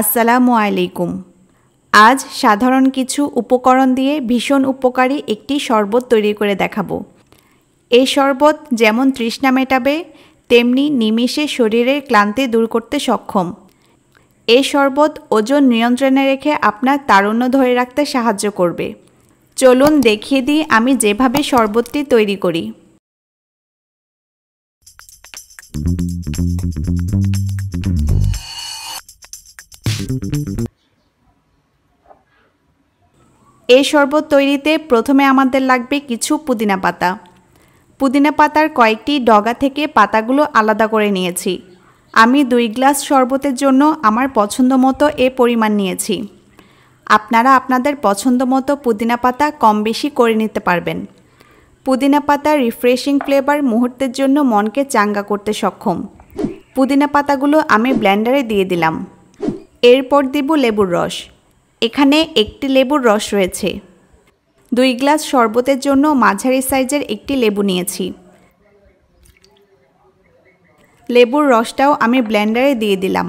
আসসালামু আলাইকুম আজ সাধারণ কিছু উপকরণ দিয়ে ভীষণ উপকারী একটি শরবত তৈরি করে দেখাবো এই শরবত যেমন তৃষ্ণা মেটাবে তেমনি নিমিষে শরীরের ক্লান্তি দূর করতে সক্ষম এই শরবত ওজন নিয়ন্ত্রণে রেখে আপনার তারুণ্য ধরে রাখতে সাহায্য করবে চলুন দেখিয়ে দিই আমি যেভাবে শরবতটি তৈরি করি এই শরবত তৈরিতে প্রথমে আমাদের লাগবে কিছু পুদিনা পাতা পুদিনা পাতার কয়েকটি ডগা থেকে পাতাগুলো আলাদা করে নিয়েছি আমি দুই গ্লাস শরবতের জন্য আমার পছন্দ মতো এ পরিমাণ নিয়েছি আপনারা আপনাদের পছন্দ মতো পুদিনা পাতা কম বেশি করে নিতে পারবেন পুদিনা পাতা রিফ্রেশিং ফ্লেভার মুহূর্তের জন্য মনকে চাঙ্গা করতে সক্ষম পুদিনা পাতাগুলো আমি ব্ল্যান্ডারে দিয়ে দিলাম এরপর দেব লেবুর রস এখানে একটি লেবুর রস রয়েছে দুই গ্লাস শরবতের জন্য মাঝারি সাইজের একটি লেবু নিয়েছি লেবুর রসটাও আমি ব্লেন্ডারে দিয়ে দিলাম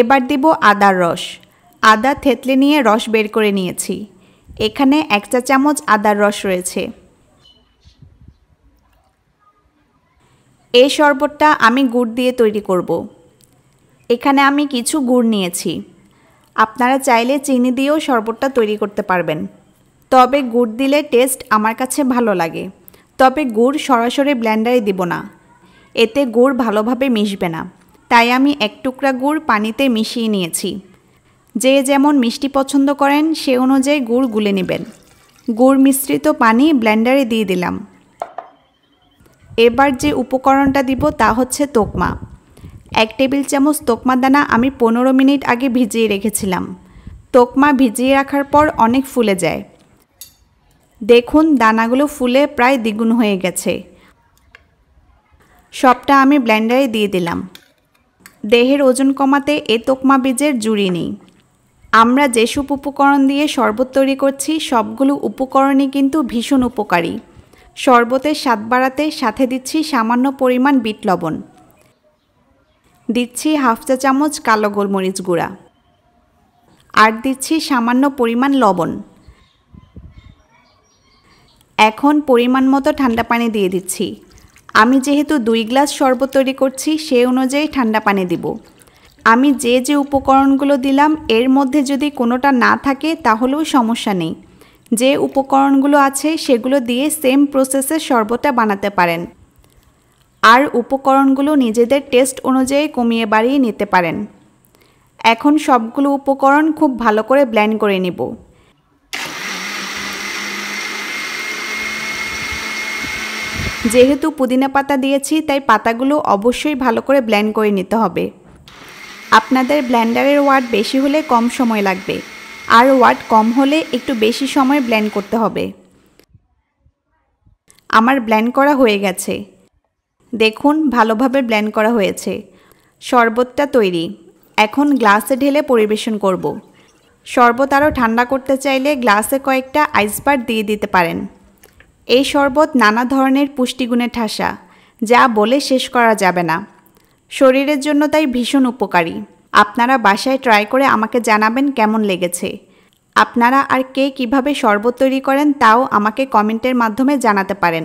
এবার দেব আদার রস আদা থেতলে নিয়ে রস বের করে নিয়েছি এখানে এক চা চামচ আদার রস রয়েছে এই শরবতটা আমি গুড় দিয়ে তৈরি করব এখানে আমি কিছু গুড় নিয়েছি আপনারা চাইলে চিনি দিয়েও শরবতটা তৈরি করতে পারবেন তবে গুড় দিলে টেস্ট আমার কাছে ভালো লাগে তবে গুড় সরাসরি ব্ল্যান্ডারে দিব না এতে গুড় ভালোভাবে মিশবে না তাই আমি এক টুকরা গুড় পানিতে মিশিয়ে নিয়েছি যে যেমন মিষ্টি পছন্দ করেন সে অনুযায়ী গুড় গুলে নেবেন গুড় মিশ্রিত পানি ব্ল্যান্ডারে দিয়ে দিলাম এবার যে উপকরণটা দিব তা হচ্ছে তোকমা এক টেবিল চামচ তোকমা দানা আমি পনেরো মিনিট আগে ভিজিয়ে রেখেছিলাম তোকমা ভিজিয়ে রাখার পর অনেক ফুলে যায় দেখুন দানাগুলো ফুলে প্রায় দ্বিগুণ হয়ে গেছে সবটা আমি ব্লেন্ডারে দিয়ে দিলাম দেহের ওজন কমাতে এ তোকমা বীজের জুড়ি নেই আমরা যেসব উপকরণ দিয়ে শরবত তৈরি করছি সবগুলো উপকরণই কিন্তু ভীষণ উপকারী শরবতের স্বাদ বাড়াতে সাথে দিচ্ছি সামান্য পরিমাণ বিট লবণ দিচ্ছি হাফ চা চামচ কালো গোলমরিচ গুঁড়া আর দিচ্ছি সামান্য পরিমাণ লবণ এখন পরিমাণ মতো ঠান্ডা পানি দিয়ে দিচ্ছি আমি যেহেতু দুই গ্লাস শরবত তৈরি করছি সেই অনুযায়ী ঠান্ডা পানি দিব আমি যে যে উপকরণগুলো দিলাম এর মধ্যে যদি কোনোটা না থাকে তাহলেও সমস্যা নেই যে উপকরণগুলো আছে সেগুলো দিয়ে সেম প্রসেসে শরবতটা বানাতে পারেন আর উপকরণগুলো নিজেদের টেস্ট অনুযায়ী কমিয়ে বাড়িয়ে নিতে পারেন এখন সবগুলো উপকরণ খুব ভালো করে ব্ল্যান্ড করে নেব যেহেতু পুদিনা পাতা দিয়েছি তাই পাতাগুলো অবশ্যই ভালো করে ব্ল্যান্ড করে নিতে হবে আপনাদের ব্ল্যান্ডারের ওয়াট বেশি হলে কম সময় লাগবে আর ওয়াট কম হলে একটু বেশি সময় ব্ল্যান্ড করতে হবে আমার ব্ল্যান্ড করা হয়ে গেছে দেখুন ভালোভাবে ব্ল্যান্ড করা হয়েছে শরবতটা তৈরি এখন গ্লাসে ঢেলে পরিবেশন করব। শরবত আরও ঠান্ডা করতে চাইলে গ্লাসে কয়েকটা আইসবার দিয়ে দিতে পারেন এই শরবত নানা ধরনের পুষ্টিগুণে ঠাসা যা বলে শেষ করা যাবে না শরীরের জন্য তাই ভীষণ উপকারী আপনারা বাসায় ট্রাই করে আমাকে জানাবেন কেমন লেগেছে আপনারা আর কে কিভাবে শরবত তৈরি করেন তাও আমাকে কমেন্টের মাধ্যমে জানাতে পারেন